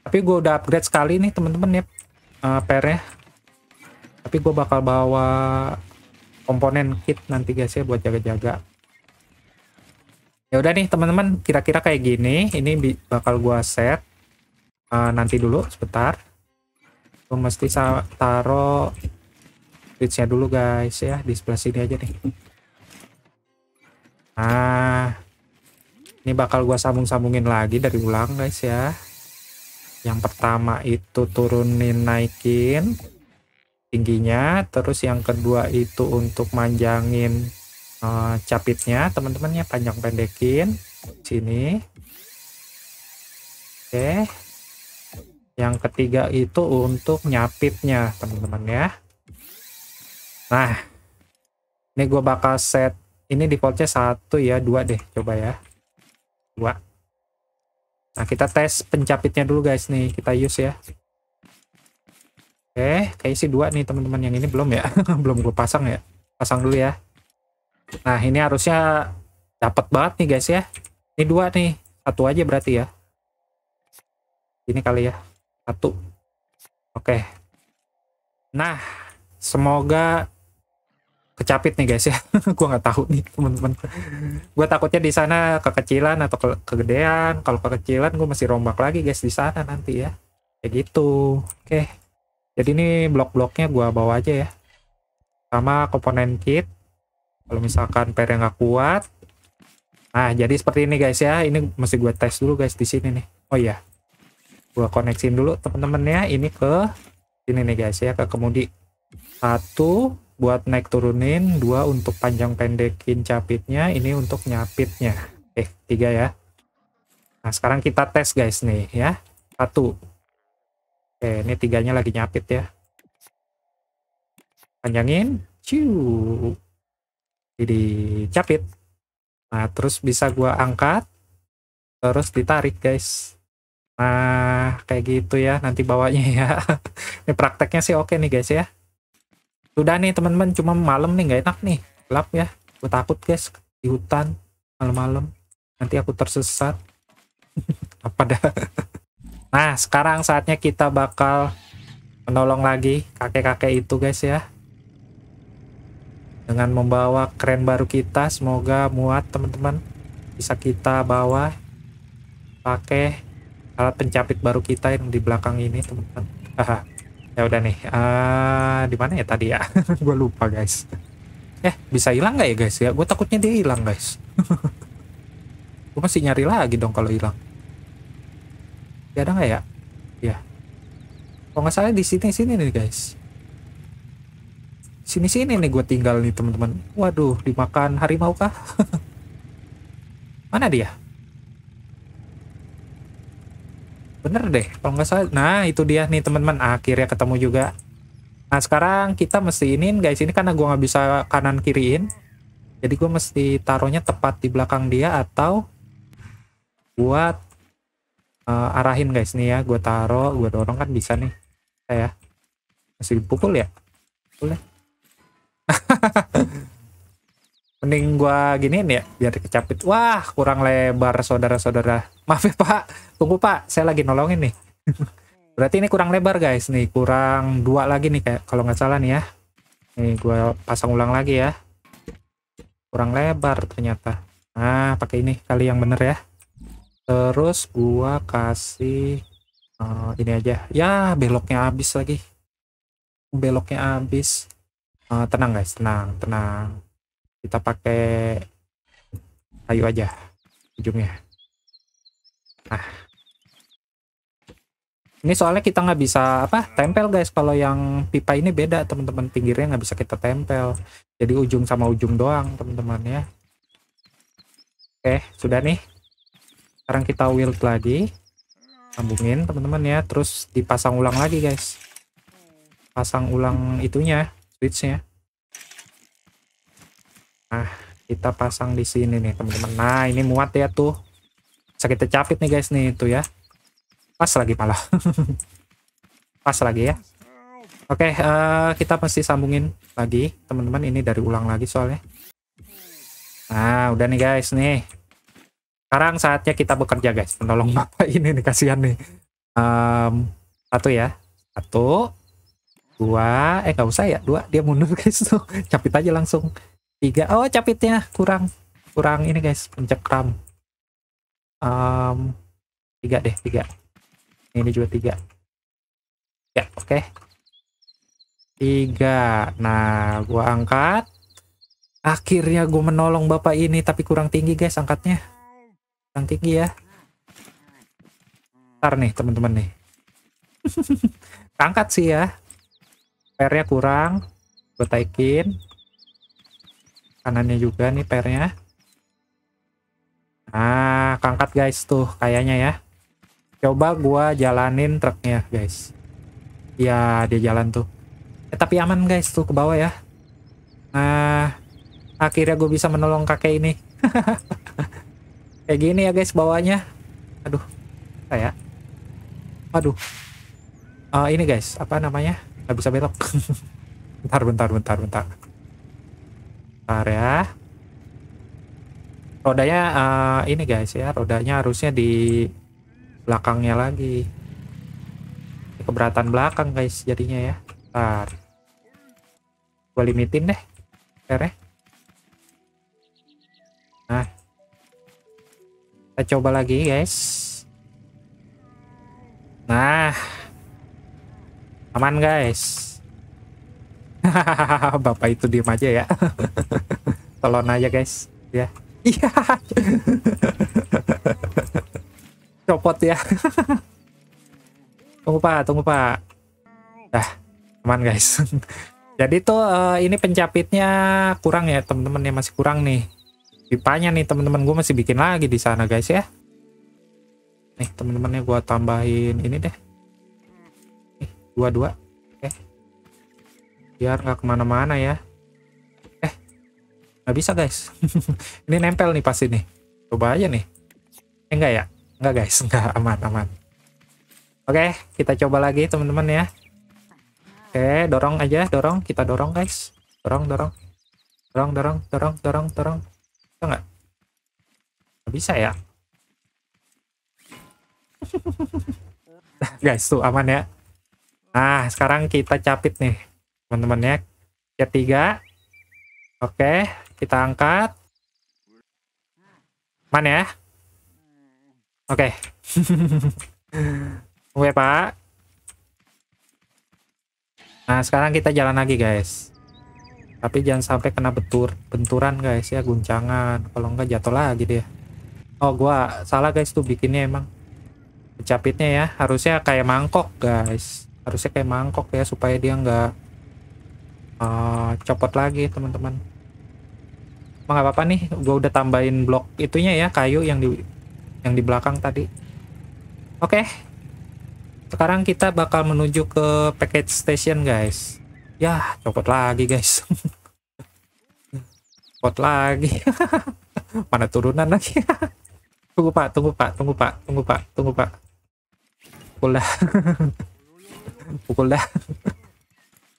Tapi gue udah upgrade sekali nih teman-teman ya uh, eh, pernya. Tapi gue bakal bawa komponen kit nanti guys ya buat jaga-jaga. Ya udah nih teman-teman kira-kira kayak gini. Ini bakal gue set uh, nanti dulu sebentar gue mesti taro switchnya dulu guys ya di sebelah sini aja nih nah ini bakal gua sambung-sambungin lagi dari ulang guys ya yang pertama itu turunin naikin tingginya terus yang kedua itu untuk manjangin uh, capitnya teman-temannya panjang pendekin sini oke okay. Yang ketiga itu untuk nyapitnya, teman-teman ya. Nah, ini gue bakal set, ini defaultnya satu ya, dua deh, coba ya. Dua. Nah, kita tes pencapitnya dulu guys nih, kita use ya. Oke, kayak sih dua nih teman-teman, yang ini belum ya, belum gue pasang ya. Pasang dulu ya. Nah, ini harusnya dapat banget nih guys ya. Ini dua nih, satu aja berarti ya. Ini kali ya satu oke okay. nah semoga kecapit nih guys ya gue nggak tahu nih teman-teman gue takutnya di sana kekecilan atau ke kegedean kalau kekecilan gue masih rombak lagi guys di sana nanti ya kayak gitu oke okay. jadi ini blok-bloknya gue bawa aja ya sama komponen kit kalau misalkan pair yang nggak kuat nah jadi seperti ini guys ya ini masih gue tes dulu guys di sini nih oh iya gua koneksiin dulu temen-temennya ini ke sini nih guys ya ke kemudi satu buat naik turunin dua untuk panjang pendekin capitnya ini untuk nyapitnya eh tiga ya nah sekarang kita tes guys nih ya satu oke ini tiganya lagi nyapit ya panjangin ciu jadi capit nah terus bisa gua angkat terus ditarik guys Nah, kayak gitu ya nanti bawanya ya. ini prakteknya sih oke nih guys ya. Sudah nih teman-teman, cuma malam nih nggak enak nih. Gelap ya. Gue takut guys di hutan malam-malam. Nanti aku tersesat. Apa dah? nah, sekarang saatnya kita bakal menolong lagi kakek-kakek itu guys ya. Dengan membawa keren baru kita, semoga muat teman-teman. Bisa kita bawa pakai alat pencapit baru kita yang di belakang ini teman-teman ya udah nih uh, di mana ya tadi ya gue lupa guys eh bisa hilang nggak ya guys ya gue takutnya dia hilang guys gue masih nyari lagi dong kalau hilang ya ada nggak ya ya kalau nggak salah di sini sini nih guys sini sini nih gue tinggal nih teman-teman waduh dimakan harimau kah mana dia bener deh kalau nggak salah nah itu dia nih teman-teman akhirnya ketemu juga nah sekarang kita mesti ini guys ini karena gua nggak bisa kanan kiriin jadi gue mesti taruhnya tepat di belakang dia atau buat uh, arahin guys nih ya gue taruh gue dorong kan bisa nih saya masih dipukul ya boleh mending gua giniin ya biar kecapit wah kurang lebar saudara-saudara maaf ya pak tunggu pak saya lagi nolongin nih berarti ini kurang lebar guys nih kurang dua lagi nih kayak kalau nggak salah nih ya nih gua pasang ulang lagi ya kurang lebar ternyata nah pakai ini kali yang bener ya terus gua kasih uh, ini aja ya beloknya habis lagi beloknya habis uh, tenang guys tenang tenang kita pakai kayu aja ujungnya nah ini soalnya kita nggak bisa apa tempel guys kalau yang pipa ini beda teman-teman pinggirnya nggak bisa kita tempel jadi ujung sama ujung doang teman-teman ya oke sudah nih sekarang kita wield lagi sambungin teman-teman ya terus dipasang ulang lagi guys pasang ulang itunya switchnya Nah, kita pasang di sini nih, teman-teman. Nah, ini muat ya tuh. Bisa kita capit nih guys nih itu ya. Pas lagi malah. Pas lagi ya. Oke, okay, uh, eh, kita pasti sambungin lagi, teman-teman. Ini dari ulang lagi soalnya. Nah, udah nih guys nih. Sekarang saatnya kita bekerja guys. Menolong bapak ini nih kasihan nih. Um, satu ya, satu, dua. Eh nggak usah ya, dua. Dia mundur guys tuh. Capit aja langsung tiga oh capitnya kurang kurang ini guys pencekram um, tiga deh tiga ini juga tiga ya oke okay. tiga nah gua angkat akhirnya gua menolong bapak ini tapi kurang tinggi guys angkatnya kurang tinggi ya ntar nih teman-teman nih angkat sih ya pernya kurang gue taikin kanannya juga nih pernya nah kangkat guys tuh kayaknya ya coba gua jalanin truknya guys ya dia jalan tuh eh, tapi aman guys tuh ke bawah ya nah akhirnya gue bisa menolong kakek ini kayak gini ya guys bawahnya aduh kayak aduh uh, ini guys apa namanya nggak bisa belok bentar bentar bentar bentar Bentar ya. Rodanya uh, ini guys ya, rodanya harusnya di belakangnya lagi. Keberatan belakang guys jadinya ya. Bentar. Gue limitin deh. Bentar ya. Nah. Kita coba lagi guys. Nah. Aman guys. Bapak itu diem aja ya. Tolong aja guys. Ya. Iya. Copot ya. tunggu pak, tunggu pak. Dah, aman guys. Jadi tuh uh, ini pencapitnya kurang ya teman-teman yang masih kurang nih. Pipanya nih teman-teman gue masih bikin lagi di sana guys ya. Nih teman-temannya gue tambahin ini deh. dua-dua biar nggak kemana-mana ya eh nggak bisa guys ini nempel nih pasti nih coba aja nih eh, enggak ya enggak guys enggak aman aman oke kita coba lagi teman-teman ya oke dorong aja dorong kita dorong guys dorong dorong dorong dorong dorong dorong dorong bisa nggak bisa ya guys tuh aman ya nah sekarang kita capit nih teman-teman ya tiga oke kita angkat mana ya oke oke ya, pak nah sekarang kita jalan lagi guys tapi jangan sampai kena bentur benturan guys ya guncangan kalau enggak jatuh lagi dia oh gua salah guys tuh bikinnya emang capitnya ya harusnya kayak mangkok guys harusnya kayak mangkok ya supaya dia enggak uh, copot lagi teman-teman nggak apa-apa nih gua udah tambahin blok itunya ya kayu yang di yang di belakang tadi oke okay. sekarang kita bakal menuju ke package station guys ya copot lagi guys copot lagi mana turunan lagi tunggu pak tunggu pak tunggu pak tunggu pak tunggu pak pukul dah pukul dah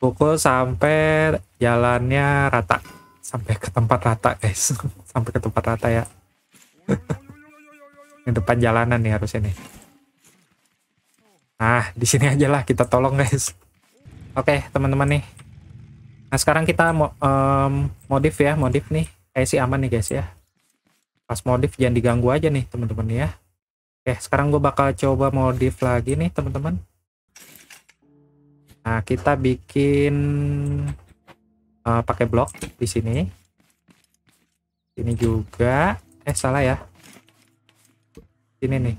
pukul sampai jalannya rata sampai ke tempat rata guys sampai ke tempat rata ya ini depan jalanan nih harusnya. ini nah di sini aja lah kita tolong guys oke okay, teman-teman nih nah sekarang kita mo um, modif ya modif nih kayak sih aman nih guys ya pas modif jangan diganggu aja nih teman-teman ya oke okay, sekarang gue bakal coba modif lagi nih teman-teman Nah, kita bikin uh, pakai blok di sini. Ini juga. Eh, salah ya. Ini nih.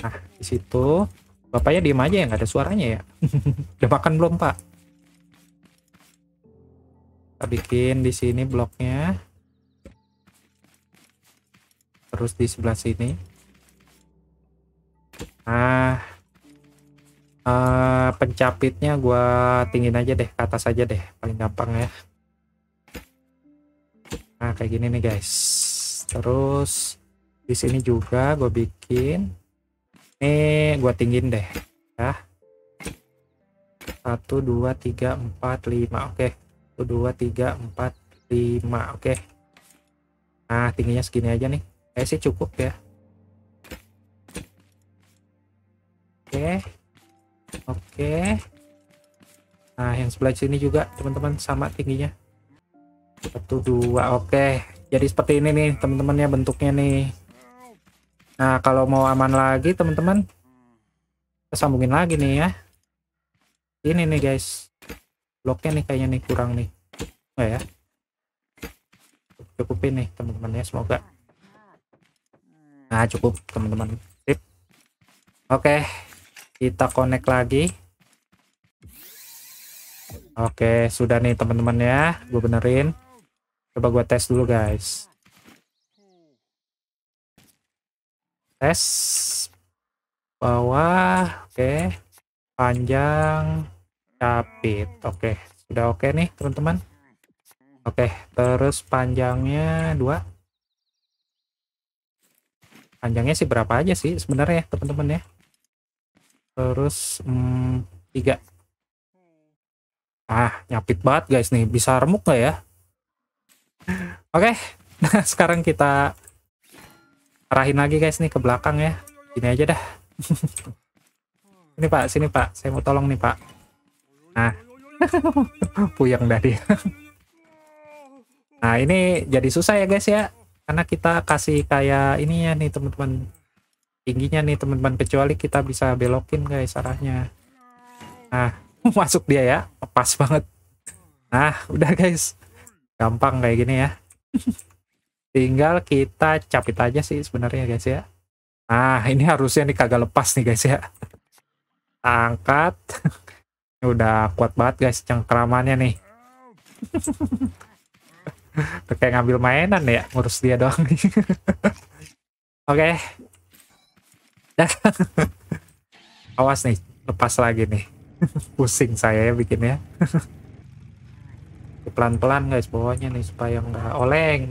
Nah, di situ. Bapaknya diem aja ya, nggak ada suaranya ya. Udah makan belum, Pak? Kita bikin di sini bloknya. Terus di sebelah sini. Nah, uh, pencapitnya gue tingin aja deh ke atas aja deh paling gampang ya nah kayak gini nih guys terus di sini juga gue bikin ini gue tingin deh ya satu dua tiga empat lima oke satu dua tiga empat lima oke nah tingginya segini aja nih kayak sih cukup ya oke oke okay. nah yang sebelah sini juga teman-teman sama tingginya satu dua oke okay. jadi seperti ini nih teman-teman ya bentuknya nih nah kalau mau aman lagi teman-teman kita sambungin lagi nih ya ini nih guys bloknya nih kayaknya nih kurang nih Oh ya cukupin nih teman-teman ya semoga nah cukup teman-teman oke kita connect lagi oke sudah nih teman-teman ya gue benerin coba gue tes dulu guys tes bawah oke panjang capit oke sudah oke nih teman-teman oke okay. terus panjangnya dua panjangnya sih berapa aja sih sebenarnya teman-teman ya terus hmm, tiga ah nyapit banget guys nih bisa remuk nggak ya oke okay. nah sekarang kita arahin lagi guys nih ke belakang ya ini aja dah ini pak sini pak saya mau tolong nih pak nah puyeng dah nah ini jadi susah ya guys ya karena kita kasih kayak ini ya nih teman-teman tingginya nih teman-teman kecuali kita bisa belokin guys arahnya nah masuk dia ya pas banget nah udah guys gampang kayak gini ya tinggal kita capit aja sih sebenarnya guys ya nah ini harusnya nih kagak lepas nih guys ya angkat udah kuat banget guys cengkeramannya nih kayak ngambil mainan ya ngurus dia doang oke okay. Awas nih, lepas lagi nih. Pusing saya ya bikinnya. Pelan-pelan guys bawahnya nih supaya nggak oleng.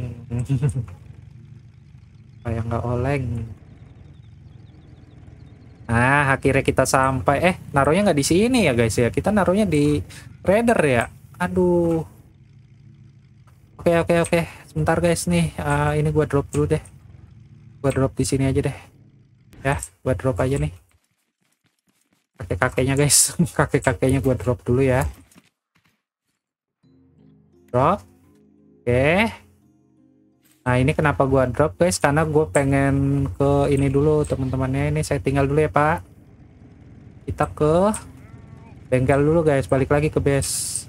supaya nggak oleng. Nah, akhirnya kita sampai. Eh, naruhnya nggak di sini ya guys ya. Kita naruhnya di trader ya. Aduh. Oke, oke, oke. Sebentar guys nih. Uh, ini gua drop dulu deh. Gua drop di sini aja deh ya buat drop aja nih kakek-kakeknya guys kakek-kakeknya buat drop dulu ya drop oke okay. nah ini kenapa gua drop guys karena gue pengen ke ini dulu teman-temannya ini saya tinggal dulu ya pak kita ke bengkel dulu guys balik lagi ke base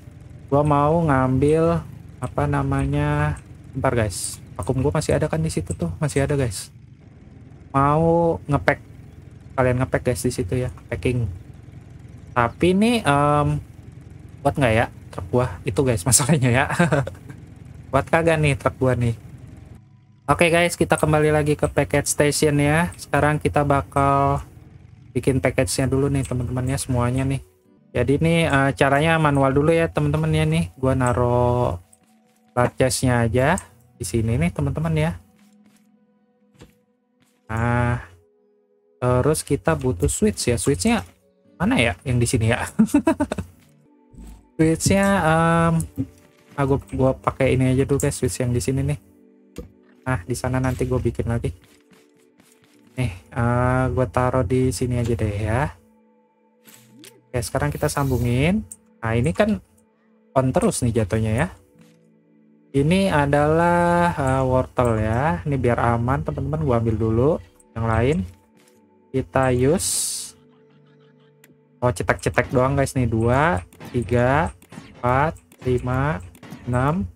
gua mau ngambil apa namanya ntar guys vakum gue masih ada kan di situ tuh masih ada guys mau ngepack kalian ngepack guys di situ ya packing tapi ini um, buat nggak ya truk buah itu guys masalahnya ya buat kagak nih truk buah nih oke okay guys kita kembali lagi ke package station ya sekarang kita bakal bikin package-nya dulu nih teman-temannya semuanya nih jadi ini uh, caranya manual dulu ya teman-teman ya nih gua naruh largest aja di sini nih teman-teman ya Nah, terus kita butuh switch ya. Switchnya mana ya? Yang di sini ya. switchnya, um, aku nah gua pakai ini aja dulu guys. Switch yang di sini nih. Nah, di sana nanti gue bikin lagi. Nih, uh, ah, gue taruh di sini aja deh ya. Oke, sekarang kita sambungin. Nah, ini kan on terus nih jatuhnya ya. Ini adalah uh, wortel ya. Ini biar aman teman-teman gua ambil dulu yang lain. Kita use Oh, cetek-cetek doang guys nih. 2 3 4 5 6 7 8 9 10.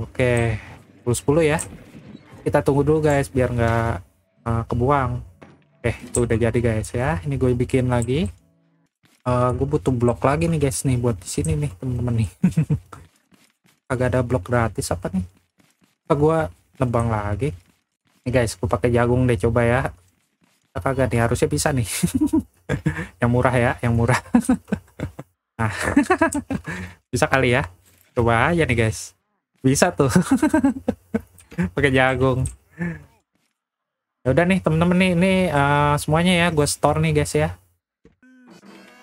Oke. 10 10 ya. Kita tunggu dulu guys biar nggak uh, kebuang. eh itu udah jadi guys ya. Ini gue bikin lagi uh, eh, gue butuh blok lagi nih guys nih buat di sini nih temen-temen nih agak ada blok gratis apa nih apa gue nebang lagi nih guys gue pakai jagung deh coba ya kagak nih harusnya bisa nih yang murah ya yang murah nah bisa kali ya coba aja nih guys bisa tuh pakai jagung ya udah nih temen-temen nih ini uh, eh, semuanya ya gue store nih guys ya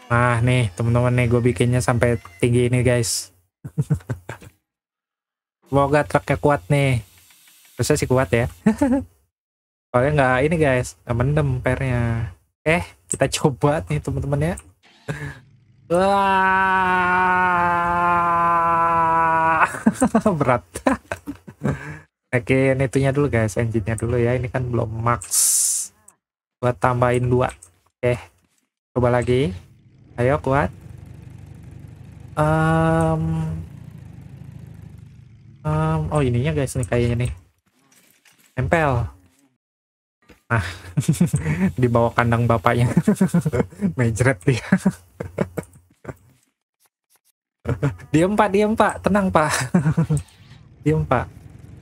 Nah nih teman-teman nih gue bikinnya sampai tinggi ini guys. Semoga truknya kuat nih. Terusnya sih kuat ya. Soalnya nggak ini guys, nggak mendem pernya. Eh kita coba nih teman-teman ya. Wah, berat. Oke, itunya dulu guys, engine-nya dulu ya. Ini kan belum max. Buat tambahin dua. eh coba lagi. Ayo kuat. Um, um, oh ininya guys nih kayaknya nih. Tempel. Nah, di bawah kandang bapaknya. Mejret dia. diem pak, diem pak, tenang pak. diem pak.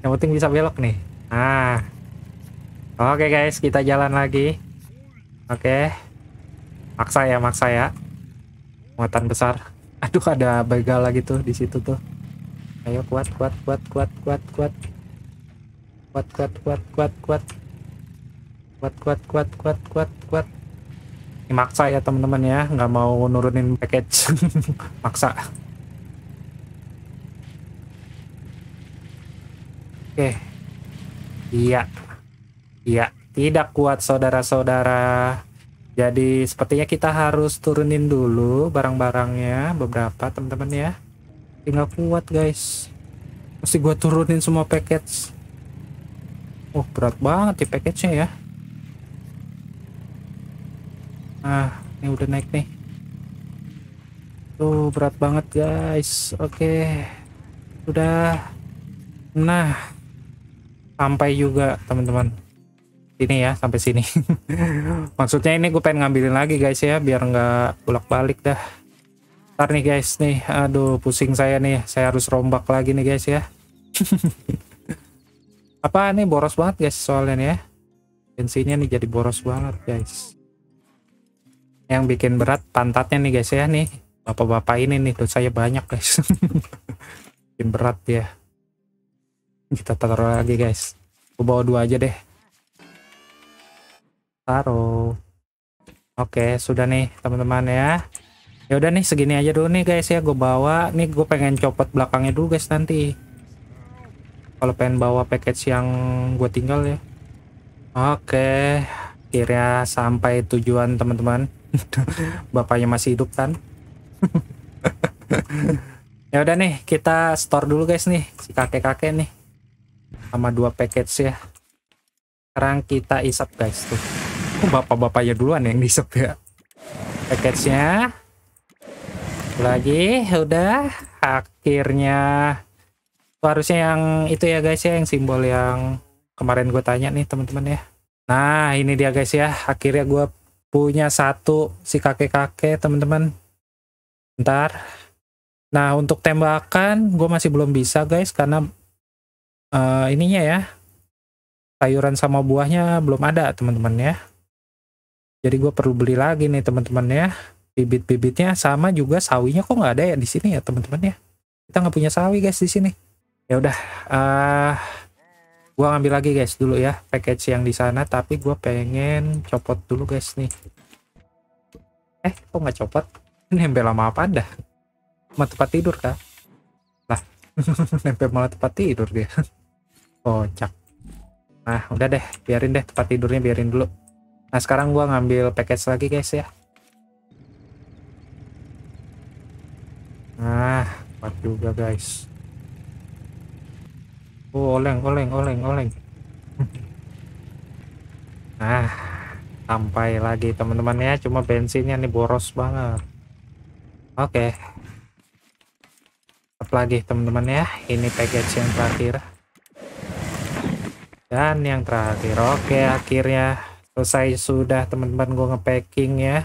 Yang penting bisa belok nih. Ah. Oke okay, guys, kita jalan lagi. Oke. Okay. Maksa ya, maksa ya muatan besar aduh ada begal lagi tuh di situ tuh ayo kuat kuat kuat kuat kuat kuat kuat kuat kuat kuat kuat kuat kuat kuat kuat kuat kuat ini maksa ya teman-teman ya nggak mau nurunin package maksa oke iya iya tidak kuat saudara-saudara jadi sepertinya kita harus turunin dulu barang-barangnya beberapa teman-teman ya. Tinggal kuat guys. Mesti gua turunin semua package. Oh berat banget di package-nya ya. Nah ini udah naik nih. Tuh berat banget guys. Oke. sudah Nah. Sampai juga teman-teman ini ya sampai sini maksudnya ini gue pengen ngambilin lagi guys ya biar nggak bolak balik dah ntar nih guys nih aduh pusing saya nih saya harus rombak lagi nih guys ya apa nih boros banget guys soalnya nih ya bensinnya nih jadi boros banget guys yang bikin berat pantatnya nih guys ya nih bapak-bapak ini nih tuh saya banyak guys bikin berat ya kita taruh lagi guys gue bawa dua aja deh taruh Oke, sudah nih teman-teman ya. Ya udah nih segini aja dulu nih guys ya gue bawa. Nih gue pengen copot belakangnya dulu guys nanti. Kalau pengen bawa package yang gue tinggal ya. Oke, akhirnya sampai tujuan teman-teman. Bapaknya masih hidup kan? ya udah nih kita store dulu guys nih si kakek-kakek nih sama dua package ya. Sekarang kita isap guys tuh bapak-bapaknya duluan yang disep ya package-nya lagi udah akhirnya oh, harusnya yang itu ya guys ya yang simbol yang kemarin gue tanya nih teman-teman ya nah ini dia guys ya akhirnya gue punya satu si kakek-kakek teman-teman Bentar nah untuk tembakan gue masih belum bisa guys karena uh, ininya ya sayuran sama buahnya belum ada teman-teman ya jadi gue perlu beli lagi nih teman-teman ya bibit-bibitnya sama juga sawinya kok nggak ada ya di sini ya teman-teman ya. Kita nggak punya sawi guys di sini. Ya udah, uh, eh, gue ngambil lagi guys dulu ya package yang di sana. Tapi gue pengen copot dulu guys nih. Eh kok nggak copot? Nempel lama apa anda? Sama tempat tidur kah? Lah, nempel malah tempat tidur dia. Kocak. Nah udah deh, biarin deh tempat tidurnya biarin dulu. Nah sekarang gue ngambil package lagi guys ya. Nah, kuat juga guys. Oh, oleng, oleng, oleng, oleng. nah, sampai lagi teman-teman ya. Cuma bensinnya nih boros banget. Oke. Okay. lagi teman-teman ya. Ini package yang terakhir. Dan yang terakhir. Oke, okay, akhirnya selesai sudah teman-teman gue ngepacking ya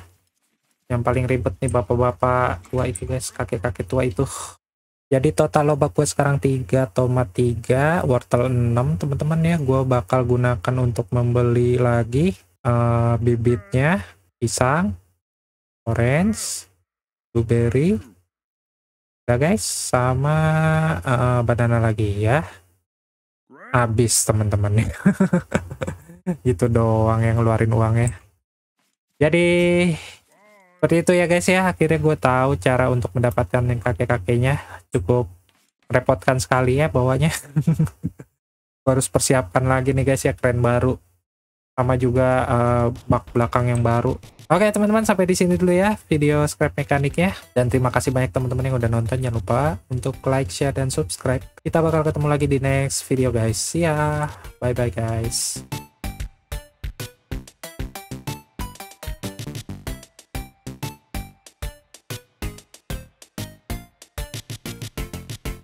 yang paling ribet nih bapak-bapak tua itu guys kakek-kakek tua itu jadi total lobak gue sekarang 3 tomat 3 wortel 6 teman-teman ya gue bakal gunakan untuk membeli lagi uh, bibitnya pisang orange blueberry ya guys sama uh, banana lagi ya habis teman-teman gitu doang yang ngeluarin uangnya jadi seperti itu ya guys ya akhirnya gue tahu cara untuk mendapatkan yang kakek-kakeknya cukup repotkan sekali ya bawahnya. harus persiapkan lagi nih guys ya keren baru sama juga uh, bak belakang yang baru. Oke okay, teman-teman sampai di sini dulu ya video scrap mekaniknya dan terima kasih banyak teman-teman yang udah nonton jangan lupa untuk like, share dan subscribe. Kita bakal ketemu lagi di next video guys. ya. Bye bye guys.